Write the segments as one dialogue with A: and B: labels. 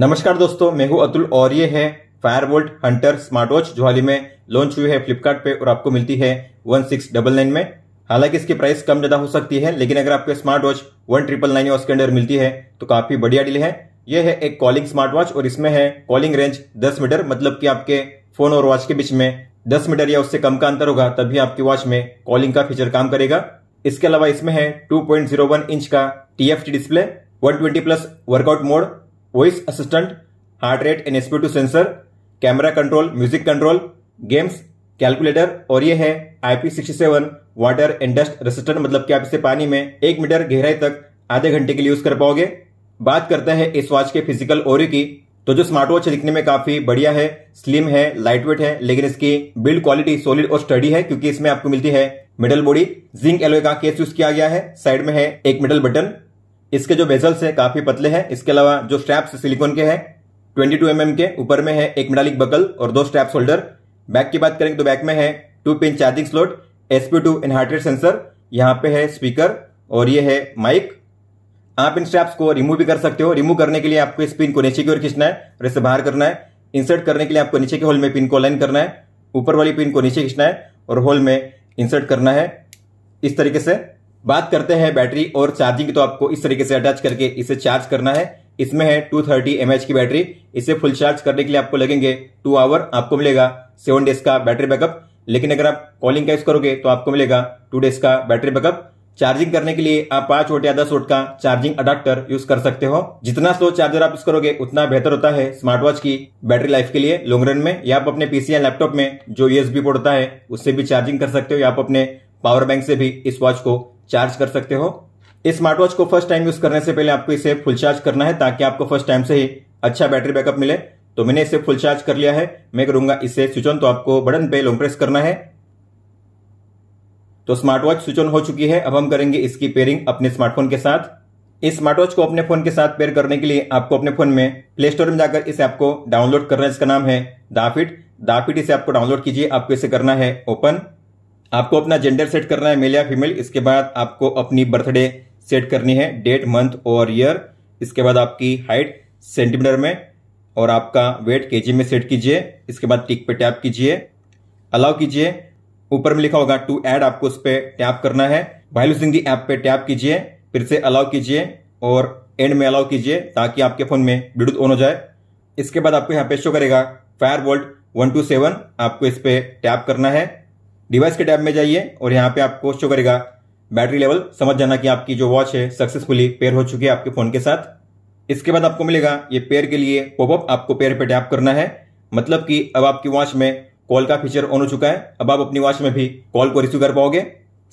A: नमस्कार दोस्तों मैं हूं अतुल और ये है Fire Boltt Hunter smart watch जो हाल ही में लॉन्च हुई है फ्लिपकार्ट पे और आपको मिलती है वन सिक्स डबल नाइन में हालांकि इसकी प्राइस कम ज्यादा हो सकती है लेकिन अगर आपको smart watch one triple nine के अंडर मिलती है तो काफी बढ़िया डील है यह है एक कॉलिंग स्मार्ट वॉच और इसमें है कॉलिंग रेंज दस मीटर मतलब की आपके फोन और वॉच के बीच में दस मीटर या उससे कम का अंतर होगा तभी आपकी वॉच में कॉलिंग का फीचर काम करेगा इसके अलावा इसमें है टू इंच का टी display 120 plus workout mode voice assistant heart rate and SP two sensor camera control music control games calculator और ये है IP sixty seven water and dust resistant मतलब कि आप इसे पानी में एक मीटर गहराई तक आधे घंटे के लिए यूज कर पाओगे बात करते हैं इस वॉच के फिजिकल ओर की तो जो स्मार्ट वॉच दिखने में काफी बढ़िया है स्लिम है लाइट वेट है लेकिन इसकी बिल्ड क्वालिटी सॉलिड और स्टडी है क्योंकि इसमें आपको मिलती है मिडल बॉडी जिंक एलोए का केस यूज किया गया है साइड में है एक मिडल बटन इसके जो बेजल्स है काफी पतले हैं इसके अलावा जो स्ट्रैप्स सिलिकॉन के हैं 22 टू mm के ऊपर में है एक मेडालिक बकल और दो स्ट्रैप होल्डर बैक की बात करें तो बैक में है two pin charging slot SP two infrared sensor यहाँ पे है स्पीकर और ये है माइक आप इन स्ट्रैप्स को रिमूव भी कर सकते हो रिमूव करने के लिए आपको इस पिन को नीचे की ओर खींचना है और इसे बाहर करना है इंसर्ट करने के लिए आपको नीचे के होल में पिन को लाइन करना है ऊपर वाली पिन को नीचे खींचना है और होल में इंसर्ट करना है इस तरीके से बात करते हैं बैटरी और चार्जिंग की तो आपको इस तरीके से अटैच करके इसे चार्ज करना है इसमें है 230 थर्टी की बैटरी इसे फुल चार्ज करने के लिए आपको लगेंगे टू आवर आपको मिलेगा सेवन डेज का बैटरी बैकअप लेकिन अगर आप कॉलिंग का यूज करोगे तो आपको मिलेगा टू डेज का बैटरी बैकअप चार्जिंग करने के लिए आप पांच वोट या दस वोट का चार्जिंग अडाप्टर यूज कर सकते हो जितना स्लो चार्जर आप यूज करोगे उतना बेहतर होता है स्मार्ट वॉच की बैटरी लाइफ के लिए लॉन्ग रन में या आप अपने पीसी या लैपटॉप में जो यूएसबी पोर्ट होता है उससे भी चार्जिंग कर सकते हो या आप अपने पावर बैंक से भी इस वॉच को चार्ज कर सकते हो इस स्मार्ट वॉच को फर्स्ट टाइम यूज करने से पहले आपको इसे फुल चार्ज करना है ताकि आपको फर्स्ट टाइम से ही अच्छा बैटरी बैकअप मिले तो मैंने इसे फुल चार्ज कर लिया है मैं करूंगा इसे स्विच ऑन तो आपको बटन पे लॉन्ग प्रेस करना है तो स्मार्ट वॉच स्विच ऑन हो चुकी है अब हम करेंगे इसकी पेयरिंग अपने स्मार्टफोन के साथ इस स्मार्ट वॉच को अपने फोन के साथ पेयर करने के लिए आपको अपने फोन में प्ले स्टोर में जाकर इसे आपको डाउनलोड करना है इसका नाम है दाफिट दाफिट इसे आपको डाउनलोड कीजिए आपको इसे करना है ओपन आपको अपना जेंडर सेट करना है मेल या फीमेल इसके बाद आपको अपनी बर्थडे सेट करनी है डेट मंथ और ईयर इसके बाद आपकी हाइट सेंटीमीटर में और आपका वेट केजी में सेट कीजिए इसके बाद टिक पे टैप कीजिए अलाउ कीजिए ऊपर में लिखा होगा टू ऐड आपको उस पर टैप करना है वायलू सिंह ऐप पे टैप कीजिए फिर से अलाउ कीजिए और एंड में अलाउ कीजिए ताकि आपके फोन में ब्लूटूथ ऑन हो जाए इसके बाद आपको यहाँ पे शो करेगा Fire Boltt one two seven आपको इस पे टैप करना है डिवाइस के टैब में जाइए और यहाँ पे आपको शो करेगा बैटरी लेवल समझ जाना कि आपकी जो वॉच है सक्सेसफुली पेयर हो चुकी है आपके फोन के साथ इसके बाद आपको मिलेगा ये पेयर के लिए पॉपअप आपको पेयर पे टैप करना है मतलब कि अब आपकी वॉच में कॉल का फीचर ऑन हो चुका है अब आप अपनी वॉच में भी कॉल को रिसीव कर पाओगे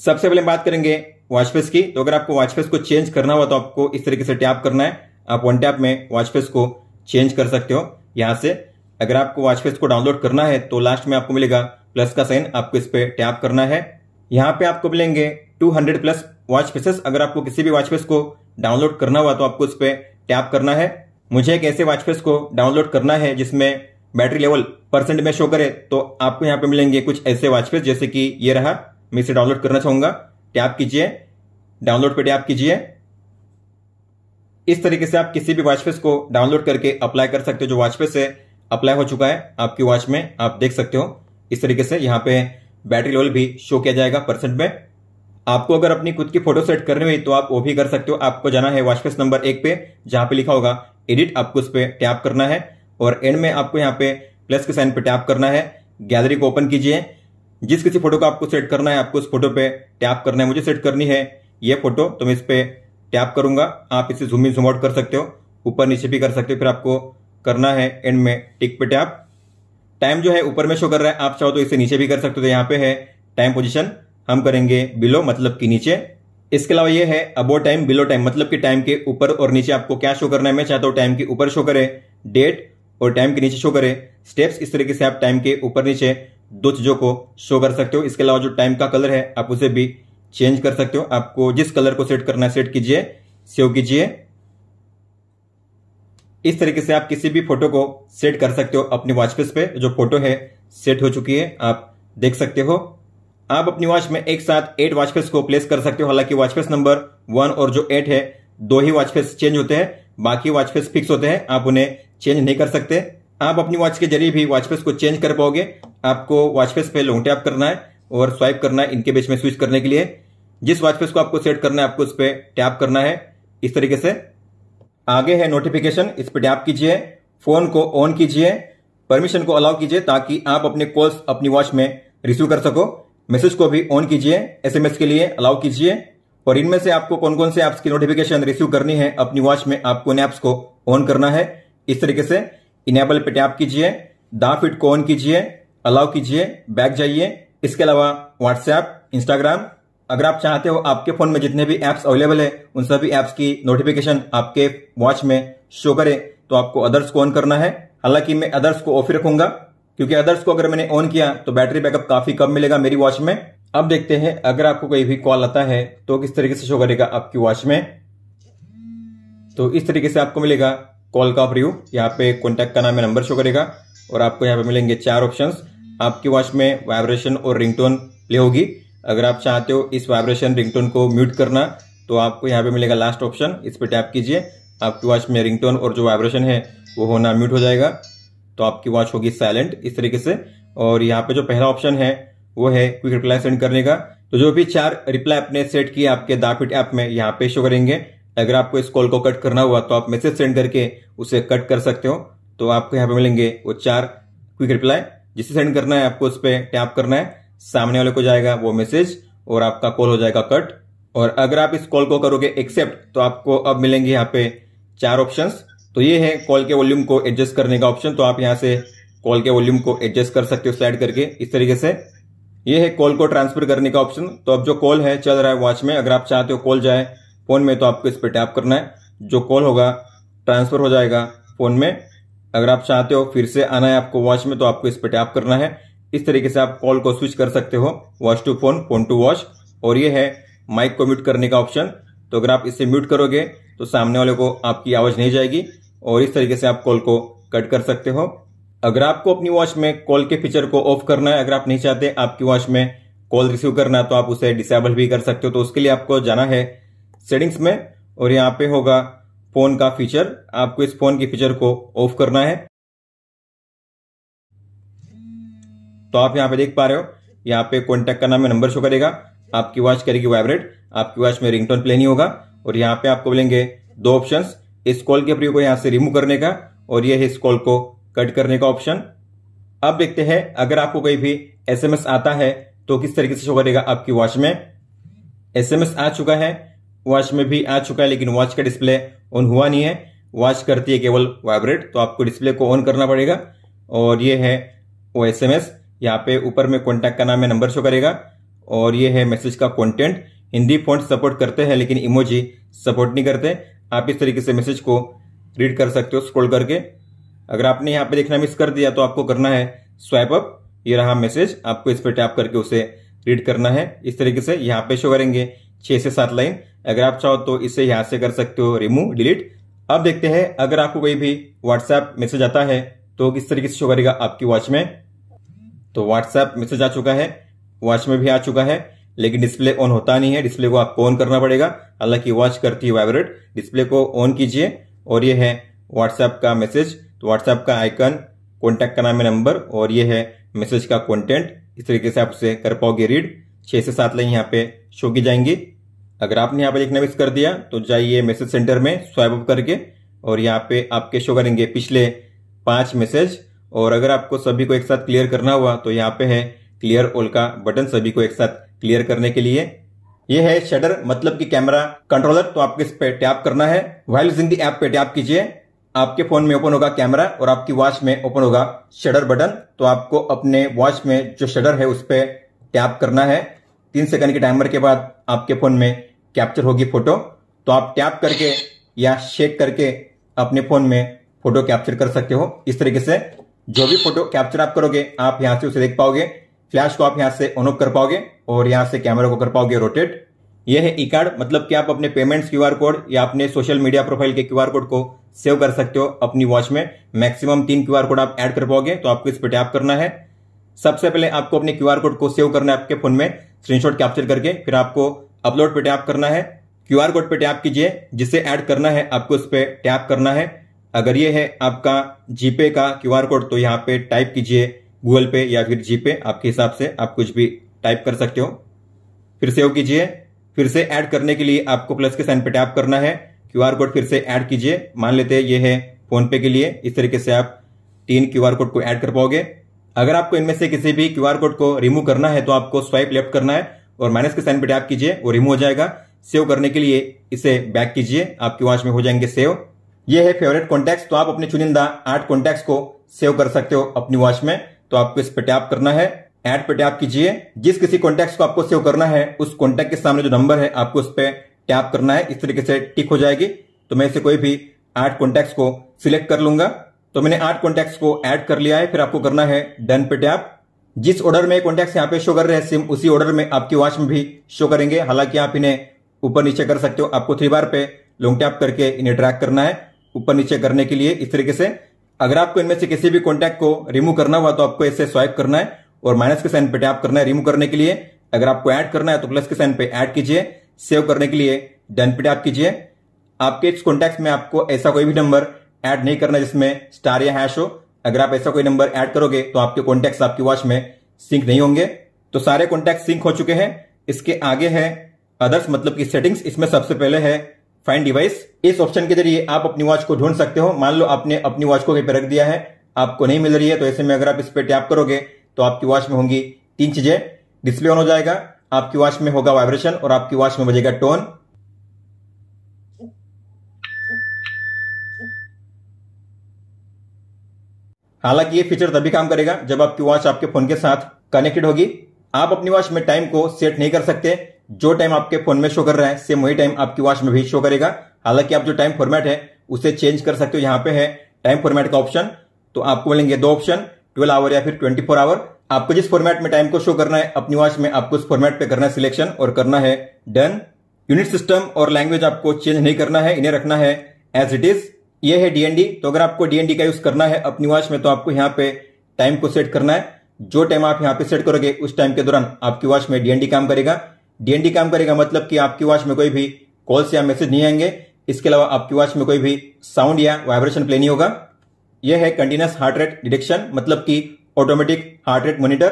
A: सबसे पहले बात करेंगे वॉच फेस की तो अगर आपको वॉच फेस को चेंज करना हो तो आपको इस तरीके से टैप करना है आप वन टैप में वॉच फेस को चेंज कर सकते हो यहां से अगर आपको वॉच फेस को डाउनलोड करना है तो लास्ट में आपको मिलेगा प्लस का साइन आपको इस पर टैप करना है यहाँ पे आपको मिलेंगे 200 प्लस वॉच फेसेस अगर आपको किसी भी वॉच फेस को डाउनलोड करना हुआ तो आपको इस पर टैप करना है मुझे एक ऐसे वॉच फेस को डाउनलोड करना है जिसमें बैटरी लेवल परसेंट में शो करे तो आपको यहाँ पे मिलेंगे कुछ ऐसे वॉच फेस जैसे कि ये रहा मैं इसे डाउनलोड करना चाहूंगा टैप कीजिए डाउनलोड पे टैप कीजिए इस तरीके से आप किसी भी वॉच फेस को डाउनलोड करके अप्लाई कर सकते हो जो वॉच फेस है अप्लाई हो चुका है आपकी वॉच में आप देख सकते हो इस तरीके से यहाँ पे बैटरी लेवल भी शो किया जाएगा परसेंट में आपको अगर अपनी खुद की फोटो सेट करनी हुई तो आप वो भी कर सकते हो आपको जाना है वॉशफेस नंबर एक पे जहां पे लिखा होगा एडिट आपको उस पर टैप करना है और एंड में आपको यहाँ पे प्लस के साइन पे टैप करना है गैलरी को ओपन कीजिए जिस किसी फोटो को आपको सेट करना है आपको उस फोटो पे टैप करना है मुझे सेट करनी है ये फोटो तो मैं इस पर टैप करूंगा आप इसे जूम इन जूम आउट कर सकते हो ऊपर नीचे भी कर सकते हो फिर आपको करना है एंड में टिक पे टैप टाइम जो है ऊपर में शो कर रहा है आप चाहो तो इसे नीचे भी कर सकते हो तो यहाँ पे है टाइम पोजिशन हम करेंगे बिलो मतलब कि नीचे इसके अलावा ये है अबो टाइम बिलो टाइम मतलब कि टाइम के ऊपर और नीचे आपको क्या शो करना है मैं चाहता हूँ टाइम के ऊपर शो करे डेट और टाइम के नीचे शो करे स्टेप्स इस तरीके से आप टाइम के ऊपर नीचे दो चीजों को शो कर सकते हो इसके अलावा जो टाइम का कलर है आप उसे भी चेंज कर सकते हो आपको जिस कलर को सेट करना है सेट कीजिए सेव कीजिए इस तरीके से आप किसी भी फोटो को सेट कर सकते हो अपने वॉच फेस पे जो फोटो है सेट हो चुकी है आप देख सकते हो आप अपनी वॉच में एक साथ एट वॉच फेस को प्लेस कर सकते हो हालांकि वॉच फेस नंबर वन और जो एट है दो ही वॉच फेस चेंज होते हैं बाकी वॉच फेस फिक्स होते हैं आप उन्हें चेंज नहीं कर सकते आप अपनी वॉच के जरिए भी वॉच फेस को चेंज कर पाओगे आपको वॉच फेस पे लॉन्ग टैप करना है और स्वाइप करना है इनके बीच में स्विच करने के लिए जिस वॉच फेस को आपको सेट करना है आपको उस पर टैप करना है इस तरीके से आगे है नोटिफिकेशन इस पर टैप कीजिए फोन को ऑन कीजिए परमिशन को अलाउ कीजिए ताकि आप अपने कॉल्स अपनी वॉच में रिसीव कर सको मैसेज को भी ऑन कीजिए एसएमएस के लिए अलाउ कीजिए और इनमें से आपको कौन कौन से ऐप्स की नोटिफिकेशन रिसीव करनी है अपनी वॉच में आपको इन ऐप्स को ऑन करना है इस तरीके से इनेबल पे टैप कीजिए दा फिट को ऑन कीजिए अलाउ कीजिए बैक जाइए इसके अलावा व्हाट्सएप इंस्टाग्राम अगर आप चाहते हो आपके फ़ोन में जितने भी ऐप्स अवेलेबल है उन सभी ऐप्स की नोटिफिकेशन आपके वॉच में शो करे तो आपको अदर्स को ऑन करना है हालांकि मैं अदर्स को ऑफ ही रखूंगा क्योंकि अदर्स को अगर मैंने ऑन किया तो बैटरी बैकअप काफी कम मिलेगा मेरी वॉच में अब देखते हैं अगर आपको कोई भी कॉल आता है तो किस तरीके से शो करेगा आपकी वॉच में तो इस तरीके से आपको मिलेगा कॉल का प्रिव्यू यहाँ पे कॉन्टेक्ट का नाम नंबर शो करेगा और आपको यहाँ पे मिलेंगे चार ऑप्शन आपकी वॉच में वाइब्रेशन और रिंगटोन प्ले होगी अगर आप चाहते हो इस वाइब्रेशन रिंगटोन को म्यूट करना तो आपको यहाँ पे मिलेगा लास्ट ऑप्शन इस पर टैप कीजिए आपकी वॉच में रिंगटोन और जो वाइब्रेशन है वो होना म्यूट हो जाएगा तो आपकी वॉच होगी साइलेंट इस तरीके से और यहाँ पे जो पहला ऑप्शन है वो है क्विक रिप्लाई सेंड करने का तो जो भी चार रिप्लाई आपने सेट किए आपके दाफिट ऐप में यहाँ पे शो करेंगे अगर आपको इस कॉल को कट करना हुआ तो आप मैसेज सेंड करके उसे कट कर सकते हो तो आपको यहाँ पे मिलेंगे वो चार क्विक रिप्लाई जिसे सेंड करना है आपको उस पर टैप करना है सामने वाले को जाएगा वो मैसेज और आपका कॉल हो जाएगा कट और अगर आप इस कॉल को करोगे एक्सेप्ट तो आपको अब मिलेंगे यहाँ पे चार ऑप्शन तो ये है कॉल के वॉल्यूम को एडजस्ट करने का ऑप्शन तो आप यहाँ से कॉल के वॉल्यूम को एडजस्ट कर सकते हो स्लाइड करके इस तरीके से ये है कॉल को ट्रांसफर करने का ऑप्शन तो अब जो कॉल है चल रहा है वॉच में अगर आप चाहते हो कॉल जाए फोन में तो आपको इस पर टैप करना है जो कॉल होगा ट्रांसफर हो जाएगा फोन में अगर आप चाहते हो फिर से आना है आपको वॉच में तो आपको इस पर टैप करना है इस तरीके से आप कॉल को स्विच कर सकते हो watch to phone phone to watch और ये है माइक को म्यूट करने का ऑप्शन तो अगर आप इसे म्यूट करोगे तो सामने वाले को आपकी आवाज़ नहीं जाएगी और इस तरीके से आप कॉल को कट कर सकते हो अगर आपको अपनी वॉच में कॉल के फीचर को ऑफ करना है अगर आप नहीं चाहते आपकी वॉच में कॉल रिसीव करना है तो आप उसे डिसेबल भी कर सकते हो तो उसके लिए आपको जाना है सेटिंग्स में और यहाँ पे होगा फोन का फीचर आपको इस फोन के फीचर को ऑफ करना है तो आप यहाँ पे देख पा रहे हो यहाँ पे कॉन्टेक्ट का नाम में नंबर शो करेगा आपकी वॉच करेगी वाइब्रेट आपकी वॉच में रिंगटोन प्ले नहीं होगा और यहाँ पे आपको बोलेंगे दो ऑप्शन इस कॉल के प्रयोग को यहाँ से रिमूव करने का और यह है इस कॉल को कट करने का ऑप्शन अब देखते हैं अगर आपको कोई भी एसएमएस आता है तो किस तरीके से शो करेगा आपकी वॉच में एसएमएस आ चुका है वॉच में भी आ चुका है लेकिन वॉच का डिस्प्ले ऑन हुआ नहीं है वॉच करती है केवल वाइब्रेट तो आपको डिस्प्ले को ऑन करना पड़ेगा और ये है वो एस यहाँ पे ऊपर में कॉन्टैक्ट का नाम है नंबर शो करेगा और ये है मैसेज का कॉन्टेंट हिंदी फॉन्ट सपोर्ट करते हैं लेकिन इमोजी सपोर्ट नहीं करते आप इस तरीके से मैसेज को रीड कर सकते हो स्क्रॉल करके अगर आपने यहाँ पे देखना मिस कर दिया तो आपको करना है स्वाइप अप ये रहा मैसेज आपको इस पर टैप करके उसे रीड करना है इस तरीके से यहाँ पे शो करेंगे छह से सात लाइन अगर आप चाहो तो इसे यहाँ से कर सकते हो रिमूव डिलीट अब देखते हैं अगर आपको कोई भी व्हाट्सएप मैसेज आता है तो किस तरीके से शो करेगा आपकी वॉच में तो व्हाट्सएप मैसेज आ चुका है वॉच में भी आ चुका है लेकिन डिस्प्ले ऑन होता नहीं है डिस्प्ले को आपको ऑन करना पड़ेगा हालांकि वॉच करती है वाइब्रेट डिस्प्ले को ऑन कीजिए और ये है व्हाट्सएप का मैसेज तो व्हाट्सएप का आइकन कॉन्टैक्ट का नाम है नंबर और ये है मैसेज का कॉन्टेंट इस तरीके से आप उसे कर पाओगे रीड छह से सात लाइन यहाँ पे शो की जाएंगी अगर आपने यहाँ पे लिखना मिस कर दिया तो जाइए मैसेज सेंटर में स्वाइप अप करके और यहाँ पे आपके शो करेंगे पिछले पांच मैसेज और अगर आपको सभी को एक साथ क्लियर करना हुआ तो यहाँ पे है क्लियर ऑल का बटन सभी को एक साथ क्लियर करने के लिए ये है शटर मतलब कि कैमरा कंट्रोलर तो आपको इस पे टैप करना है वाइल इन दी ऐप पे टैप कीजिए आपके फोन में ओपन होगा कैमरा और आपकी वॉच में ओपन होगा शटर बटन तो आपको अपने वॉच में जो शटर है उस पर टैप करना है तीन सेकंड के टाइमर के बाद आपके फोन में कैप्चर होगी फोटो तो आप टैप करके या शेक करके अपने फोन में फोटो कैप्चर कर सकते हो इस तरीके से जो भी फोटो कैप्चर आप करोगे आप यहां से उसे देख पाओगे फ्लैश को आप यहां से ऑन ऑफ कर पाओगे और यहां से कैमरा को कर पाओगे रोटेट यह है ई कार्ड मतलब कि आप अपने पेमेंट्स क्यूआर कोड या अपने सोशल मीडिया प्रोफाइल के क्यूआर कोड को सेव कर सकते हो अपनी वॉच में मैक्सिमम तीन क्यूआर कोड आप ऐड कर पाओगे तो आपको इस पर टैप करना है सबसे पहले आपको अपने क्यूआर कोड को सेव करना है आपके फोन में स्क्रीनशॉट कैप्चर करके फिर आपको अपलोड पे टैप करना है क्यूआर कोड पे टैप कीजिए जिसे ऐड करना है आपको उस पर टैप करना है अगर ये है आपका जीपे का क्यूआर कोड तो यहाँ पे टाइप कीजिए गूगल पे या फिर जीपे आपके हिसाब से आप कुछ भी टाइप कर सकते हो फिर सेव कीजिए फिर से ऐड करने के लिए आपको प्लस के साइन पे टैप करना है क्यूआर कोड फिर से ऐड कीजिए मान लेते हैं ये है फोनपे के लिए इस तरीके से आप तीन क्यू कोड को ऐड कर पाओगे अगर आपको इनमें से किसी भी क्यू कोड को रिमूव करना है तो आपको स्वाइप लेफ्ट करना है और माइनस के साइन पे टैप कीजिए वो रिमूव हो जाएगा सेव करने के लिए इसे बैक कीजिए आपकी वॉच में हो जाएंगे सेव ये है फेवरेट कॉन्टैक्ट तो आप अपने चुनिंदा आठ कॉन्टैक्ट को सेव कर सकते हो अपनी वॉच में तो आपको इस पर टैप करना है एड पे टैप कीजिए जिस किसी कॉन्टैक्ट को आपको सेव करना है उस कॉन्टैक्ट के सामने जो नंबर है आपको उस पर टैप करना है इस तरीके से टिक हो जाएगी तो मैं इसे कोई भी आठ कॉन्टैक्ट को सिलेक्ट कर लूंगा तो मैंने आठ कॉन्टैक्ट को एड कर लिया है फिर आपको करना है डन पे टैप जिस ऑर्डर में कॉन्टैक्ट यहाँ पे शो कर रहे हैं सिम उसी ऑर्डर में आपकी वॉच में भी शो करेंगे हालांकि आप इन्हें ऊपर नीचे कर सकते हो आपको थ्री बार पे लॉन्ग टैप करके इन्हें ट्रैक करना है ऊपर नीचे करने के लिए इस तरीके से अगर आपको इनमें से किसी भी कॉन्टैक्ट को रिमूव करना हुआ तो आपको इसे स्वाइप करना है और माइनस के साइन पे टैप करना है रिमूव करने के लिए अगर आपको ऐड करना है तो प्लस के साइन पे ऐड कीजिए सेव करने के लिए डन पे टैप कीजिए आपके इस कॉन्टैक्ट में आपको ऐसा कोई भी नंबर ऐड नहीं करना जिसमें स्टार या हैश हो अगर आप ऐसा कोई नंबर ऐड करोगे तो आपके कॉन्टैक्ट आपकी वॉच में सिंक नहीं होंगे तो सारे कॉन्टैक्ट सिंक हो चुके हैं इसके आगे है अदर्स मतलब की सेटिंग्स इसमें सबसे पहले है फाइन डिवाइस इस ऑप्शन के जरिए आप अपनी वॉच को ढूंढ सकते हो मान लो आपने अपनी वॉच को कहीं पर रख दिया है आपको नहीं मिल रही है तो ऐसे में अगर आप इस पर टैप करोगे तो आपकी वॉच में होंगी तीन चीजें डिस्प्ले ऑन हो जाएगा आपकी वॉच में होगा वाइब्रेशन और आपकी वॉच में बजेगा टोन हालांकि ये फीचर तभी काम करेगा जब आपकी वॉच आपके फोन के साथ कनेक्टेड होगी आप अपनी वॉच में टाइम को सेट नहीं कर सकते जो टाइम आपके फोन में शो कर रहा है सेम वही टाइम आपकी वॉच में भी शो करेगा हालांकि आप जो टाइम फॉर्मेट है उसे चेंज कर सकते हो यहाँ पे है टाइम फॉर्मेट का ऑप्शन तो आपको मिलेंगे दो ऑप्शन ट्वेल्व आवर या फिर ट्वेंटी फोर आवर आपको जिस फॉर्मेट में टाइम को शो करना है अपनी वॉच में आपको उस फॉर्मेट पे करना है सिलेक्शन और करना है डन यूनिट सिस्टम और लैंग्वेज आपको चेंज नहीं करना है इन्हें रखना है एज इट इज ये है डीएनडी तो अगर आपको डीएनडी का यूज करना है अपनी वॉच में तो आपको यहाँ पे टाइम को सेट करना है जो टाइम आप यहाँ पे सेट करोगे उस टाइम के दौरान आपकी वॉच में डीएनडी काम करेगा डीएनडी काम करेगा मतलब कि आपकी वॉच में कोई भी कॉल्स या मैसेज नहीं आएंगे इसके अलावा आपकी वॉच में कोई भी साउंड या वाइब्रेशन प्ले नहीं होगा यह है कंटिन्यूस हार्ट रेट डिटेक्शन मतलब कि ऑटोमेटिक हार्ट रेट मॉनिटर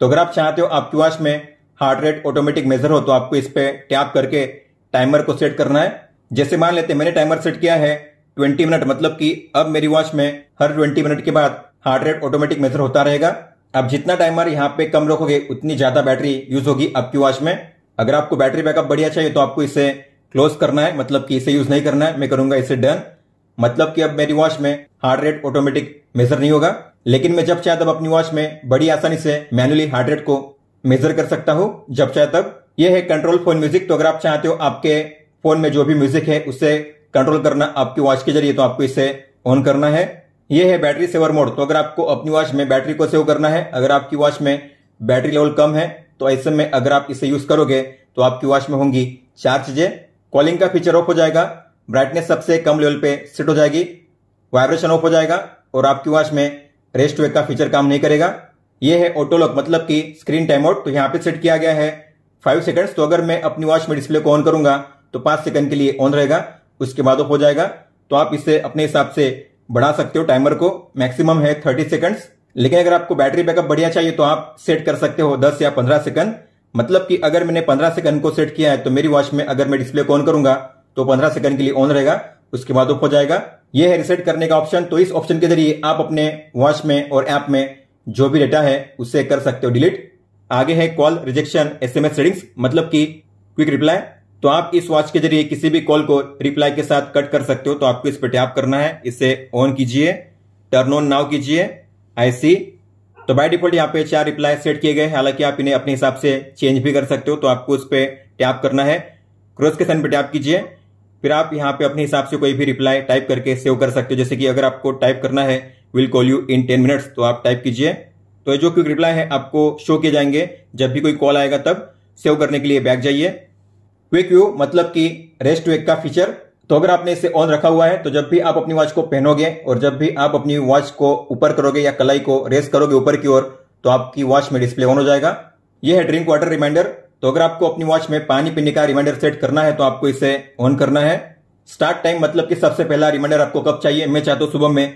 A: तो अगर आप चाहते हो आपकी वॉच में हार्ट रेट ऑटोमेटिक मेजर हो तो आपको इस पर टैप करके टाइमर को सेट करना है जैसे मान लेते हैं मैंने टाइमर सेट किया है 20 मिनट मतलब कि अब मेरी वॉच में हर 20 मिनट के बाद हार्ट रेट ऑटोमेटिक मेजर होता रहेगा अब जितना टाइमर यहाँ पे कम रखोगे उतनी ज्यादा बैटरी यूज होगी आपकी वॉच में अगर आपको बैटरी बैकअप बढ़िया चाहिए तो आपको इसे क्लोज करना है मतलब कि इसे यूज नहीं करना है मैं करूंगा इसे डन मतलब कि अब मेरी वॉच में हार्ट रेट ऑटोमेटिक मेजर नहीं होगा लेकिन मैं जब चाहे तब अपनी वॉच में बड़ी आसानी से मैनुअली हार्ट रेट को मेजर कर सकता हूं जब चाहे तब यह है कंट्रोल फोन म्यूजिक तो अगर आप चाहते हो आपके फोन में जो भी म्यूजिक है उसे कंट्रोल करना आपकी वॉच के जरिए तो आपको इसे ऑन करना है यह है बैटरी सेवर मोड तो अगर आपको अपनी वॉच में बैटरी को सेव करना है अगर आपकी वॉच में बैटरी लेवल कम है तो ऐसे में अगर आप इसे यूज करोगे तो आपकी वॉच में होंगी चार चीजें कॉलिंग का फीचर ऑफ हो जाएगा ब्राइटनेस सबसे कम लेवल पे सेट हो जाएगी वाइब्रेशन ऑफ हो जाएगा और आपकी वॉच में रेस्ट वेक का फीचर काम नहीं करेगा यह है ऑटो लॉक मतलब कि स्क्रीन टाइम आउट तो यहाँ पे सेट किया गया है फाइव सेकंड्स तो अगर मैं अपनी वॉच में डिस्प्ले को ऑन करूंगा तो पांच सेकंड के लिए ऑन रहेगा उसके बाद ऑफ हो जाएगा तो आप इसे अपने हिसाब से बढ़ा सकते हो टाइमर को मैक्सिमम है थर्टी सेकंड्स लेकिन अगर आपको बैटरी बैकअप बढ़िया चाहिए तो आप सेट कर सकते हो 10 या 15 सेकंड मतलब कि अगर मैंने 15 सेकंड को सेट किया है तो मेरी वॉच में अगर मैं डिस्प्ले को ऑन करूंगा तो 15 सेकंड के लिए ऑन रहेगा उसके बाद ऑफ हो जाएगा यह है रिसेट करने का ऑप्शन तो इस ऑप्शन के जरिए आप अपने वॉच में और ऐप में जो भी डेटा है उसे कर सकते हो डिलीट आगे है कॉल रिजेक्शन एस एम मतलब की क्विक रिप्लाई तो आप इस वॉच के जरिए किसी भी कॉल को रिप्लाई के साथ कट कर सकते हो तो आपको इस पर टैप करना है इसे ऑन कीजिए टर्न ऑन नाउ कीजिए आई सी तो बाय डिफॉल्ट यहाँ पे चार रिप्लाई सेट किए गए हालांकि आप इन्हें अपने हिसाब से चेंज भी कर सकते हो तो आपको उस पर टैप करना है क्रॉस के सन पर टैप कीजिए फिर आप यहाँ पे अपने हिसाब से कोई भी रिप्लाई टाइप करके सेव कर सकते हो जैसे कि अगर आपको टाइप करना है will call you in ten minutes तो आप टाइप कीजिए तो जो क्विक रिप्लाई है आपको शो किए जाएंगे जब भी कोई कॉल आएगा तब सेव करने के लिए बैक जाइए क्विक व्यू मतलब कि रेस्ट वेक का फीचर तो अगर आपने इसे ऑन रखा हुआ है तो जब भी आप अपनी वॉच को पहनोगे और जब भी आप अपनी वॉच को ऊपर करोगे या कलाई को रेस करोगे ऊपर की ओर तो आपकी वॉच में डिस्प्ले ऑन हो जाएगा यह है ड्रिंक वाटर रिमाइंडर तो अगर आपको अपनी वॉच में पानी पीने का रिमाइंडर सेट करना है तो आपको इसे ऑन करना है स्टार्ट टाइम मतलब कि सबसे पहला रिमाइंडर आपको कब चाहिए मैं चाहता हूँ सुबह में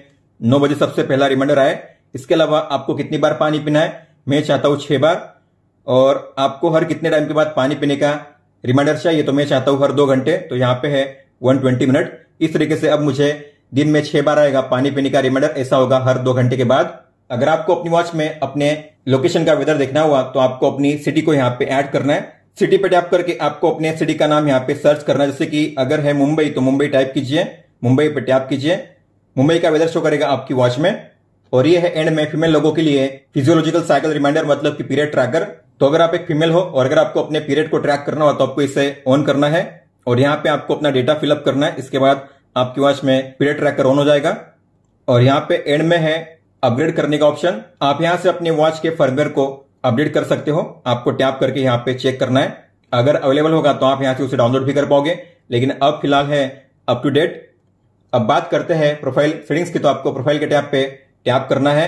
A: नौ बजे सबसे पहला रिमाइंडर आए इसके अलावा आपको कितनी बार पानी पीना है मैं चाहता हूं छह बार और आपको हर कितने टाइम के बाद पानी पीने का रिमाइंडर चाहिए तो मैं चाहता हूं हर दो घंटे तो यहां पे है 120 मिनट इस तरीके से अब मुझे दिन में छह बार आएगा पानी पीने का रिमाइंडर ऐसा होगा हर दो घंटे के बाद अगर आपको अपनी वॉच में अपने लोकेशन का वेदर देखना हुआ तो आपको अपनी सिटी को यहाँ पे ऐड करना है सिटी पे टैप करके आपको अपने सिटी का नाम यहाँ पे सर्च करना है जैसे कि अगर है मुंबई तो मुंबई टाइप कीजिए मुंबई पे टैप कीजिए मुंबई का वेदर शो करेगा आपकी वॉच में और ये है एंड में फीमेल लोगों के लिए फिजियोलॉजिकल साइकिल रिमाइंडर मतलब कि पीरियड ट्रैकर तो अगर आप एक फीमेल हो और अगर आपको अपने पीरियड को ट्रैक करना हो तो आपको इसे ऑन करना है और यहां पे आपको अपना डेटा फिलअप करना है इसके बाद आपके वॉच में पीरियड ट्रैकर ऑन हो जाएगा और यहां पे एंड में है अपग्रेड करने का ऑप्शन आप यहां से अपने वॉच के फर्मवेयर को अपडेट कर सकते हो आपको टैप करके यहां पे चेक करना है अगर अवेलेबल होगा तो आप यहां से उसे डाउनलोड भी कर पाओगे लेकिन अब फिलहाल है अप टू डेट अब बात करते हैं प्रोफाइल सेटिंग्स की तो आपको प्रोफाइल के टैप पे टैप करना है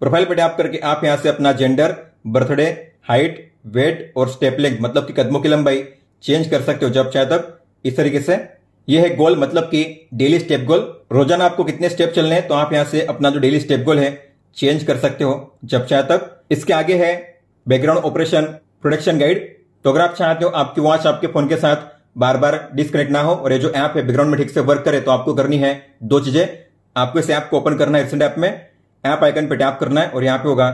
A: प्रोफाइल पे टैप करके आप यहां से अपना जेंडर बर्थडे हाइट वेट और स्टेप लेंथ मतलब कि कदमों की लंबाई चेंज कर सकते हो जब चाहे तब इस तरीके से यह है गोल मतलब कि डेली स्टेप गोल रोजाना आपको कितने स्टेप चलने हैं तो आप यहां से अपना जो डेली स्टेप गोल है चेंज कर सकते हो जब चाहे तक इसके आगे है बैकग्राउंड ऑपरेशन प्रोडक्शन गाइड तो अगर आप चाहते हो आपकी वॉच आपके फोन के साथ बार बार डिस्कनेक्ट ना हो और ये जो ऐप है बैकग्राउंड में ठीक से वर्क करे तो आपको करनी है दो चीजें आपको इस ऐप को ओपन करना है रिसेंट ऐप में ऐप आइकन पे टैप करना है और यहाँ पे होगा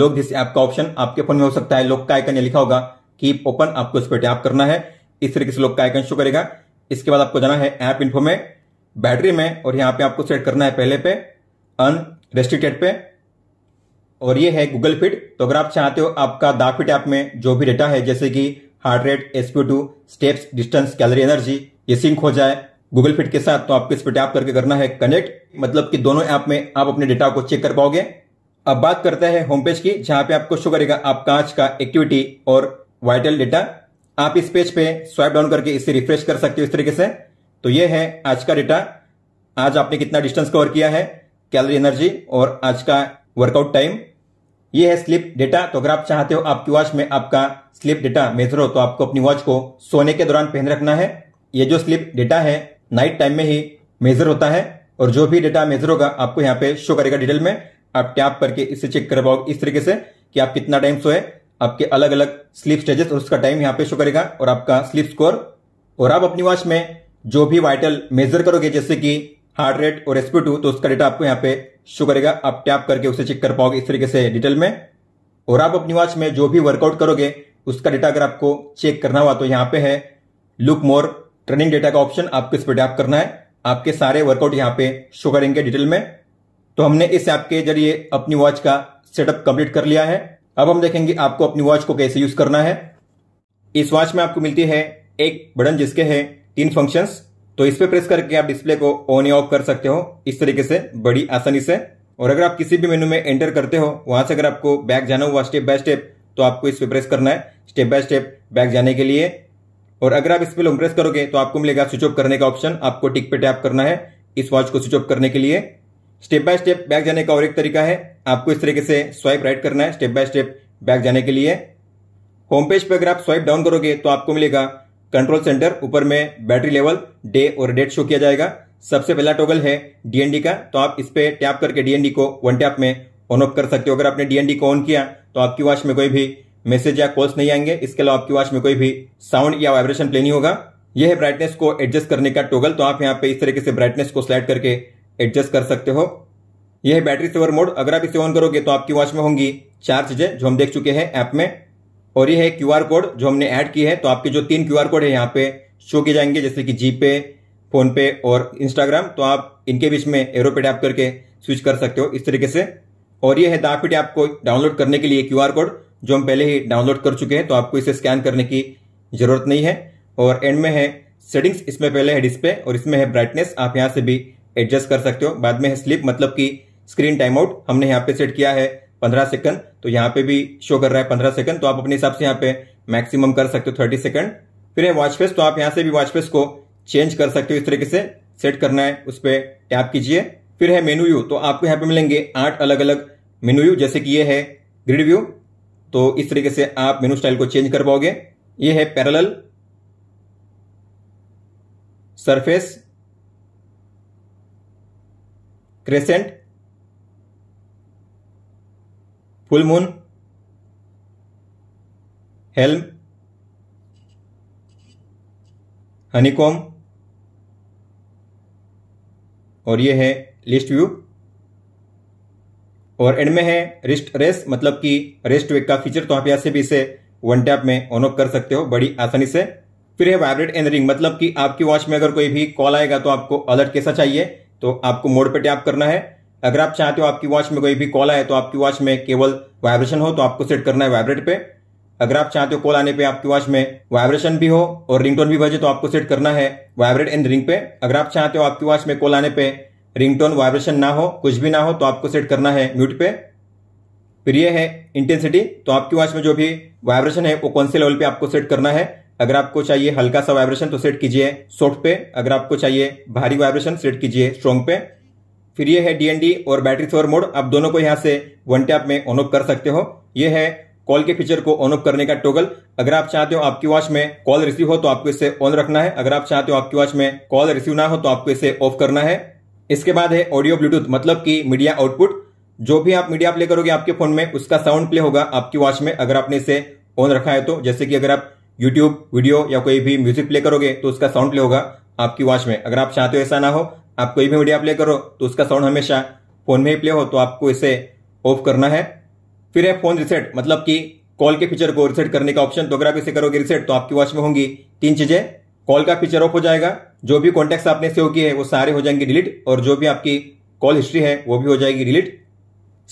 A: लोग जिस ऐप का ऑप्शन आपके फोन में हो सकता है लोग का आइकन ये लिखा होगा कीप ओपन आपको इस पर टैप करना है इस तरीके से लोग का आइकन शो करेगा इसके बाद आपको जाना है ऐप इन्फो में बैटरी में और यहाँ पे आपको सेट करना है पहले पे अनरेस्ट्रिक्टेड पे और ये है गूगल फिट तो अगर आप चाहते हो आपका दा फिट ऐप में जो भी डेटा है जैसे कि heart rate SP two steps distance calorie energy ये सिंक हो जाए गूगल फिट के साथ तो आपको इस पर टैप करके करना है कनेक्ट मतलब कि दोनों ऐप में आप अपने डेटा को चेक कर पाओगे अब बात करते हैं होम पेज की जहां पे आपको शो करेगा आपका आज का एक्टिविटी और वाइटल डेटा आप इस पेज पे स्वाइप डाउन करके इसे रिफ्रेश कर सकते हो इस तरीके से तो ये है आज का डेटा आज आपने कितना डिस्टेंस कवर किया है कैलोरी एनर्जी और आज का वर्कआउट टाइम ये है स्लिप डेटा तो अगर आप चाहते हो आपकी वॉच में आपका स्लिप डेटा मेजर हो तो आपको अपनी वॉच को सोने के दौरान पहन रखना है ये जो स्लिप डेटा है नाइट टाइम में ही मेजर होता है और जो भी डेटा मेजर होगा आपको यहाँ पे शो करेगा डिटेल में आप टैप करके इसे चेक कर इस तरीके से कि आप कितना टाइम सोए आपके अलग अलग स्लीप स्टेजेस और उसका टाइम यहाँ पे शो करेगा और आपका स्लीप स्कोर और आप अपनी वॉच में जो भी वाइटल मेजर करोगे जैसे कि हार्ट रेट और एसपी टू तो उसका डेटा आपको यहाँ पे शो करेगा आप टैप करके उसे चेक कर पाओगे इस तरीके से डिटेल में और आप अपनी वॉच में जो भी वर्कआउट करोगे उसका डेटा अगर आपको चेक करना हुआ तो यहाँ पे है लुक मोर ट्रेनिंग डेटा का ऑप्शन आपको इस पर टैप करना है आपके सारे वर्कआउट यहाँ पे शो करेंगे डिटेल में तो हमने इस ऐप के जरिए अपनी वॉच का सेटअप कंप्लीट कर लिया है अब हम देखेंगे आपको अपनी वॉच को कैसे यूज करना है इस वॉच में आपको मिलती है एक बटन जिसके है तीन फंक्शन तो इस पर प्रेस करके आप डिस्प्ले को ऑन या ऑफ कर सकते हो इस तरीके से बड़ी आसानी से और अगर आप किसी भी मेनू में एंटर करते हो वहां से अगर आपको बैक जाना हुआ स्टेप बाय स्टेप तो आपको इस पर प्रेस करना है स्टेप बाय स्टेप बैक जाने के लिए और अगर आप इस पर लॉन्ग प्रेस करोगे तो आपको मिलेगा स्विच ऑफ करने का ऑप्शन आपको टिक पे टैप करना है इस वॉच को स्विच ऑफ करने के लिए स्टेप बाय स्टेप बैक जाने का और एक तरीका है आपको इस तरीके से स्वाइप राइट करना है स्टेप बाय स्टेप बैक जाने के लिए होम पेज पर अगर आप स्वाइप डाउन करोगे तो आपको मिलेगा कंट्रोल सेंटर ऊपर में बैटरी लेवल डे और डेट शो किया जाएगा सबसे पहला टोगल है डीएनडी का तो आप इस पर टैप करके डीएनडी को वन टैप में ऑन ऑफ कर सकते हो अगर आपने डीएनडी को ऑन किया तो आपकी वॉच में कोई भी मैसेज या कॉल्स नहीं आएंगे इसके अलावा आपकी वॉच में कोई भी साउंड या वाइब्रेशन प्ले नहीं होगा यह है ब्राइटनेस को एडजस्ट करने का टोगल तो आप यहाँ पे इस तरीके से ब्राइटनेस को स्लाइड करके एडजस्ट कर सकते हो यह है बैटरी सेवर मोड अगर आप इसे ऑन करोगे तो आपकी वॉच में होंगी चार चीजें जो हम देख चुके हैं ऐप में और यह है क्यू कोड जो हमने ऐड की है तो आपके जो तीन क्यू कोड है यहाँ पे शो किए जाएंगे जैसे कि जीपे फोनपे और इंस्टाग्राम तो आप इनके बीच में एरो पे टैप करके स्विच कर सकते हो इस तरीके से और यह है दाफिट ऐप को डाउनलोड करने के लिए क्यू कोड जो हम पहले ही डाउनलोड कर चुके हैं तो आपको इसे स्कैन करने की जरूरत नहीं है और एंड में है सेटिंग्स इसमें पहले है डिस्प्ले और इसमें है ब्राइटनेस आप यहां से भी एडजस्ट कर सकते हो बाद में है स्लिप मतलब कि स्क्रीन टाइम आउट हमने यहाँ पे सेट किया है पंद्रह सेकंड तो यहाँ पे भी शो कर रहा है पंद्रह सेकंड तो आप अपने हिसाब से यहाँ पे मैक्सिमम कर सकते हो थर्टी सेकंड फिर है वॉच फेस तो आप यहाँ से भी वॉच फेस को चेंज कर सकते हो इस तरीके से सेट करना है उस पर टैप कीजिए फिर है मेनू यू तो आपको यहाँ पे मिलेंगे आठ अलग अलग मेनू यू जैसे कि ये है ग्रिड व्यू तो इस तरीके से आप मेनू स्टाइल को चेंज कर पाओगे ये है parallel surface crescent full moon helm honeycomb और ये है लिस्ट व्यू और एंड में है रिस्ट रेस मतलब कि रेस्ट वेक का फीचर तो आप यहां से भी इसे वन टैप में ऑन ऑफ कर सकते हो बड़ी आसानी से फिर है वाइब्रेट एंड रिंग मतलब कि आपकी वॉच में अगर कोई भी कॉल आएगा तो आपको अलर्ट कैसा चाहिए तो आपको मोड पे टैप करना है अगर आप चाहते हो आपकी वॉच में कोई भी कॉल आए तो आपकी वॉच में केवल वाइब्रेशन हो तो आपको सेट करना है वाइब्रेट पे अगर आप चाहते हो कॉल आने पे आपकी वॉच में वाइब्रेशन भी हो और रिंगटोन भी बजे तो आपको सेट करना है वाइब्रेट एंड रिंग पे अगर आप चाहते हो आपकी वॉच में कॉल आने पे रिंगटोन वाइब्रेशन ना हो कुछ भी ना हो तो आपको सेट करना है म्यूट पे फिर ये है इंटेंसिटी तो आपकी वॉच में जो भी वाइब्रेशन है वो कौन से लेवल पे आपको सेट करना है अगर आपको चाहिए हल्का सा वाइब्रेशन तो सेट कीजिए सॉफ्ट पे अगर आपको चाहिए भारी वाइब्रेशन सेट कीजिए स्ट्रॉन्ग पे फिर ये है डीएनडी और बैटरी स्टोर मोड आप दोनों को यहाँ से वन टैप में ऑन ऑफ कर सकते हो ये है कॉल के फीचर को ऑन ऑफ करने का टोगल अगर आप चाहते हो आपकी वॉच में कॉल रिसीव हो तो आपको इसे ऑन रखना है अगर आप चाहते हो आपकी वॉच में कॉल रिसीव ना हो तो आपको इसे ऑफ करना है इसके बाद है ऑडियो ब्लूटूथ मतलब कि मीडिया आउटपुट जो भी आप मीडिया प्ले करोगे आपके फोन में उसका साउंड प्ले होगा आपकी वॉच में अगर आपने इसे ऑन रखा है तो जैसे कि अगर आप यूट्यूब वीडियो या कोई भी म्यूजिक प्ले करोगे तो उसका साउंड प्ले होगा आपकी वॉच में अगर आप चाहते हो ऐसा ना हो आप कोई भी मीडिया प्ले करो तो उसका साउंड हमेशा फोन में ही प्ले हो तो आपको इसे ऑफ करना है फिर है फोन रिसेट मतलब कि कॉल के फीचर को रिसेट करने का ऑप्शन तो अगर आप इसे करोगे रिसेट तो आपकी वॉच में होंगी तीन चीजें कॉल का फीचर ऑफ हो जाएगा जो भी कॉन्टेक्ट आपने सेव किए हैं वो सारे हो जाएंगे डिलीट और जो भी आपकी कॉल हिस्ट्री है वो भी हो जाएगी डिलीट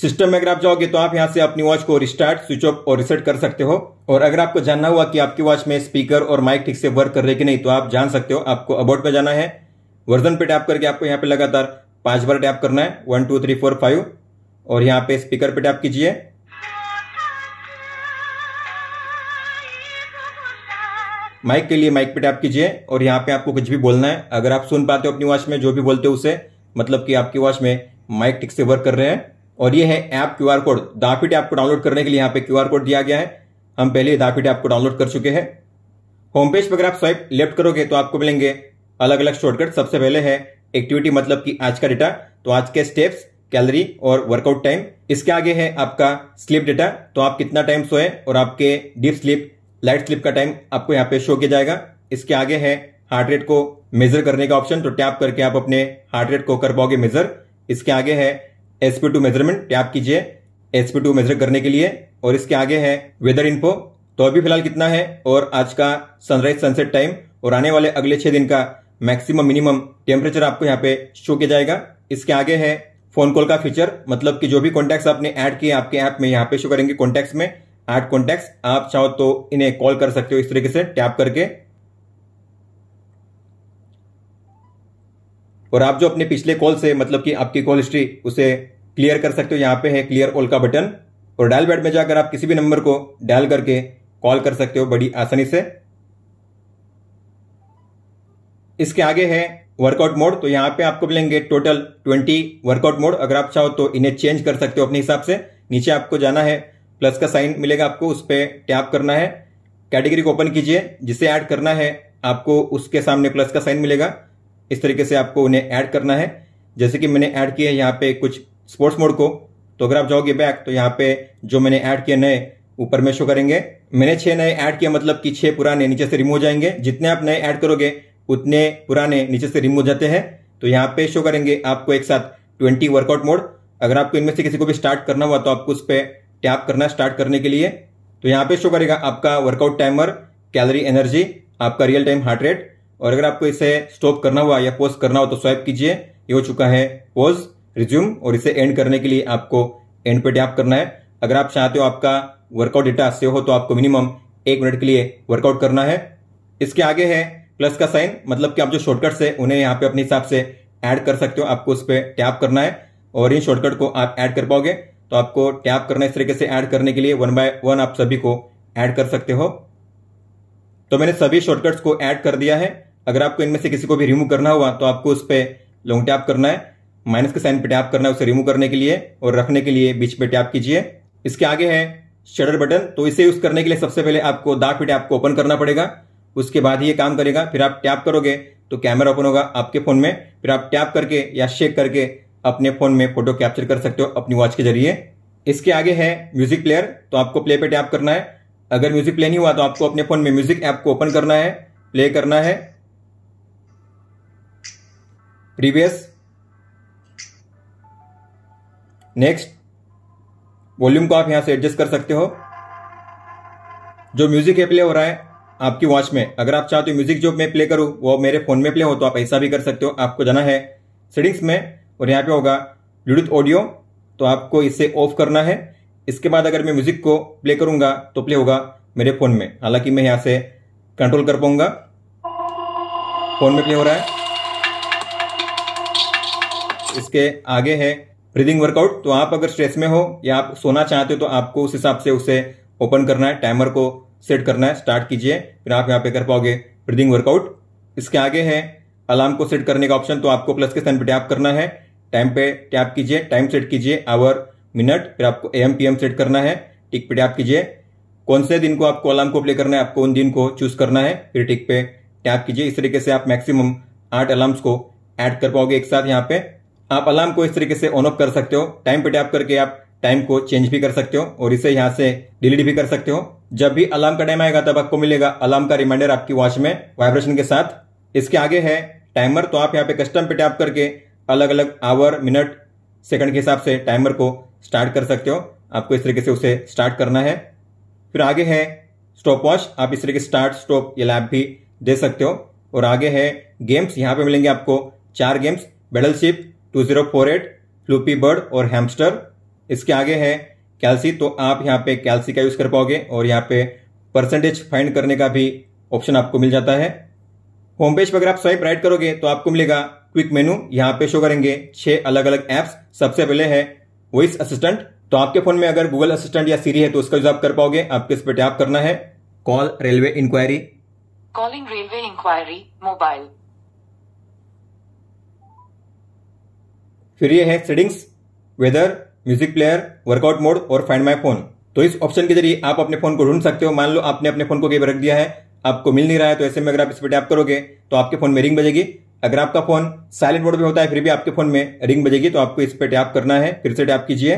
A: सिस्टम में अगर आप जाओगे तो आप यहाँ से अपनी वॉच को रिस्टार्ट स्विच ऑफ और रिसेट कर सकते हो और अगर आपको जानना हुआ कि आपकी वॉच में स्पीकर और माइक ठीक से वर्क कर रहे कि नहीं तो आप जान सकते हो आपको अबाउट पे जाना है वर्जन पे टैप करके आपको यहाँ पे लगातार पांच बार टैप करना है one two three four five और यहाँ पे स्पीकर पे टैप कीजिए माइक के लिए माइक पे टैप कीजिए और यहाँ पे आपको कुछ भी बोलना है अगर आप सुन पाते हो अपनी वॉच में जो भी बोलते हो उसे मतलब कि आपकी वॉच में माइक ठीक से वर्क कर रहे हैं और ये है app Q R code Da Fit app को डाउनलोड करने के लिए यहाँ पे क्यू आर कोड दिया गया है हम पहले दापिट ऐप को डाउनलोड कर चुके हैं होम पेज पर अगर आप स्वाइप लेफ्ट करोगे तो आपको मिलेंगे अलग अलग शॉर्टकट सबसे पहले है एक्टिविटी मतलब कि आज का डेटा तो आज के स्टेप्स कैलरी और वर्कआउट टाइम इसके आगे है आपका स्लीप डेटा तो आप कितना टाइम सोए और आपके डीप स्लीप लाइट स्लीप का टाइम आपको यहाँ पे शो किया जाएगा इसके आगे है हार्ट रेट को मेजर करने का ऑप्शन तो टैप करके आप अपने हार्ट रेट को कर पाओगे मेजर इसके आगे है एसपी टू मेजरमेंट टैप कीजिए एसपी टू मेजर करने के लिए और इसके आगे है वेदर इनपो तो अभी फिलहाल कितना है और आज का सनराइज सनसेट टाइम और आने वाले अगले छह दिन का मैक्सिमम मिनिमम टेम्परेचर आपको यहाँ पे शो किया जाएगा इसके आगे है फोन कॉल का फीचर मतलब कि जो भी कॉन्टेक्ट आपने ऐड किए आपके ऐप में यहाँ पे शो करेंगे कॉन्टेक्ट में ऐड कॉन्टेक्ट आप चाहो तो इन्हें कॉल कर सकते हो इस तरीके से टैप करके और आप जो अपने पिछले कॉल से मतलब कि आपकी कॉल हिस्ट्री उसे क्लियर कर सकते हो यहाँ पे है क्लियर ऑल का बटन और डायल बैड में जाकर आप किसी भी नंबर को डायल करके कॉल कर सकते हो बड़ी आसानी से इसके आगे है वर्कआउट मोड तो यहाँ पे आपको मिलेंगे टोटल 20 वर्कआउट मोड अगर आप चाहो तो इन्हें चेंज कर सकते हो अपने हिसाब से नीचे आपको जाना है प्लस का साइन मिलेगा आपको उस पर टैप करना है कैटेगरी को ओपन कीजिए जिसे ऐड करना है आपको उसके सामने प्लस का साइन मिलेगा इस तरीके से आपको उन्हें ऐड करना है जैसे कि मैंने ऐड किया है यहाँ पे कुछ स्पोर्ट्स मोड को तो अगर आप जाओगे बैक तो यहाँ पे जो मैंने ऐड किए नए ऊपर में शो करेंगे मैंने छह नए ऐड किए मतलब कि छह पुराने नीचे से रिमूव हो जाएंगे जितने आप नए ऐड करोगे उतने पुराने नीचे से रिमूव हो जाते हैं तो यहाँ पे शो करेंगे आपको एक साथ ट्वेंटी वर्कआउट मोड अगर आपको इनमें से किसी को भी स्टार्ट करना हुआ तो आपको उस पर टैप करना स्टार्ट करने के लिए तो यहाँ पे शो करेगा आपका वर्कआउट टाइमर कैलोरी एनर्जी आपका रियल टाइम हार्ट रेट और अगर आपको इसे स्टॉप करना हुआ या पोस्ट करना हो तो स्वाइप कीजिए ये हो चुका है पोज रिज्यूम और इसे एंड करने के लिए आपको एंड पे टैप करना है अगर आप चाहते हो आपका वर्कआउट डेटा सेव हो तो आपको मिनिमम एक मिनट के लिए वर्कआउट करना है इसके आगे है प्लस का साइन मतलब कि आप जो शॉर्टकट्स है उन्हें यहाँ पे अपने हिसाब से ऐड कर सकते हो आपको उस पर टैप करना है और इन शॉर्टकट को आप ऐड कर पाओगे तो आपको टैप करना इस तरीके से एड करने के लिए वन बाय वन आप सभी को ऐड कर सकते हो तो मैंने सभी शॉर्टकट्स को ऐड कर दिया है अगर आपको इनमें से किसी को भी रिमूव करना हुआ तो आपको उस पर लॉन्ग टैप करना है माइनस के साइन पे टैप करना है उसे रिमूव करने के लिए और रखने के लिए बीच पे टैप कीजिए इसके आगे है शटर बटन तो इसे यूज करने के लिए सबसे पहले आपको दाग पे टैप को ओपन करना पड़ेगा उसके बाद ही ये काम करेगा फिर आप टैप करोगे तो कैमरा ओपन होगा आपके फोन में फिर आप टैप करके या शेक करके अपने फोन में फोटो कैप्चर कर सकते हो अपनी वॉच के जरिए इसके आगे है म्यूजिक प्लेयर तो आपको प्ले पे टैप करना है अगर म्यूजिक प्ले नहीं हुआ तो आपको अपने फोन में म्यूजिक ऐप को ओपन करना है प्ले करना है प्रीवियस नेक्स्ट वॉल्यूम को आप यहां से एडजस्ट कर सकते हो जो म्यूजिक है प्ले हो रहा है आपकी वॉच में अगर आप चाहते हो तो म्यूजिक जो मैं प्ले करूं वो मेरे फोन में प्ले हो तो आप ऐसा भी कर सकते हो आपको जाना है सेटिंग्स में और यहां पे होगा ब्लूटूथ ऑडियो तो आपको इसे ऑफ करना है इसके बाद अगर मैं म्यूजिक को प्ले करूंगा तो प्ले होगा मेरे फोन में हालांकि मैं यहां से कंट्रोल कर पाऊंगा फोन में प्ले हो रहा है इसके आगे है ब्रीदिंग वर्कआउट तो आप अगर स्ट्रेस में हो या आप सोना चाहते हो तो आपको उस हिसाब से उसे ओपन करना है टाइमर को सेट करना है स्टार्ट कीजिए फिर आप यहाँ पे कर पाओगे ब्रीदिंग वर्कआउट इसके आगे है अलार्म को सेट करने का ऑप्शन तो आपको प्लस के स्थान पे टैप करना है टाइम पे टैप कीजिए टाइम सेट कीजिए आवर मिनट फिर आपको एम पी सेट करना है टिक पे टैप कीजिए कौन से दिन को आपको अलार्म को प्ले करना है आपको उन दिन को चूज करना है फिर टिक पे टैप कीजिए इस तरीके से आप मैक्सिमम आठ अलार्म्स को ऐड कर पाओगे एक साथ यहाँ पे आप अलार्म को इस तरीके से ऑन ऑफ कर सकते हो टाइम पे टैप करके आप टाइम को चेंज भी कर सकते हो और इसे यहाँ से डिलीट भी कर सकते हो जब भी अलार्म का टाइम आएगा तब आपको मिलेगा अलार्म का रिमाइंडर आपकी वॉच में वाइब्रेशन के साथ इसके आगे है टाइमर तो आप यहाँ पे कस्टम पे टैप करके अलग अलग आवर मिनट सेकंड के हिसाब से टाइमर को स्टार्ट कर सकते हो आपको इस तरीके से उसे स्टार्ट करना है फिर आगे है स्टॉप वॉच आप इस तरीके स्टार्ट स्टॉप ये लैब भी दे सकते हो और आगे है गेम्स यहाँ पे मिलेंगे आपको चार गेम्स बेडलशिप 2048 फ्लूपी बर्ड और हैमस्टर इसके आगे है कैल्सी तो आप यहाँ पे कैल्सी का यूज़ कर पाओगे और यहाँ पे परसेंटेज फाइंड करने का भी ऑप्शन आपको मिल जाता है होम पेज पर अगर आप स्वाइप राइट करोगे तो आपको मिलेगा क्विक मेनू यहाँ पे शो करेंगे छह अलग अलग एप्स सबसे पहले है वॉइस असिस्टेंट तो आपके फोन में अगर गूगल असिस्टेंट या सीरी है तो उसका यूज आप कर पाओगे आपको इस पर टैप करना है call railway inquiry calling railway inquiry mobile फिर ये है settings weather music player workout mode और फाइंड माई फोन तो इस ऑप्शन के जरिए आप अपने फोन को ढूंढ सकते हो मान लो आपने अपने फोन को कहीं पर रख दिया है आपको मिल नहीं रहा है तो ऐसे में अगर आप इस पर टैप करोगे तो आपके फोन में रिंग बजेगी अगर आपका फोन साइलेंट मोड में होता है फिर भी आपके फोन में रिंग बजेगी तो आपको इस पर टैप करना है फिर से टैप कीजिए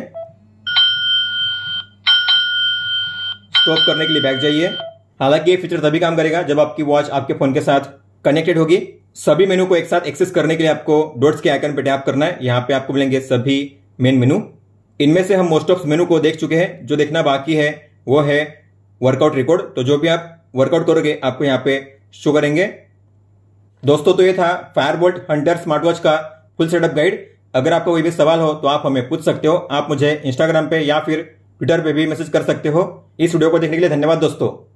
A: स्टॉप करने के लिए बैक जाइए हालांकि ये फीचर तभी काम करेगा जब आपकी वॉच आपके फोन के साथ कनेक्टेड होगी सभी मेनू को एक साथ एक्सेस करने के लिए आपको डॉट्स के आइकन पे टैप करना है यहाँ पे आपको मिलेंगे सभी मेन मेनू इनमें से हम मोस्ट ऑफ मेनू को देख चुके हैं जो देखना बाकी है वो है वर्कआउट रिकॉर्ड तो जो भी आप वर्कआउट करोगे आपको यहाँ पे शो करेंगे दोस्तों तो ये था फायरबोल्ट हंटर स्मार्ट वॉच का फुल सेटअप गाइड अगर आपको कोई भी सवाल हो तो आप हमें पूछ सकते हो आप मुझे इंस्टाग्राम पे या फिर ट्विटर पे भी मैसेज कर सकते हो इस वीडियो को देखने के लिए धन्यवाद दोस्तों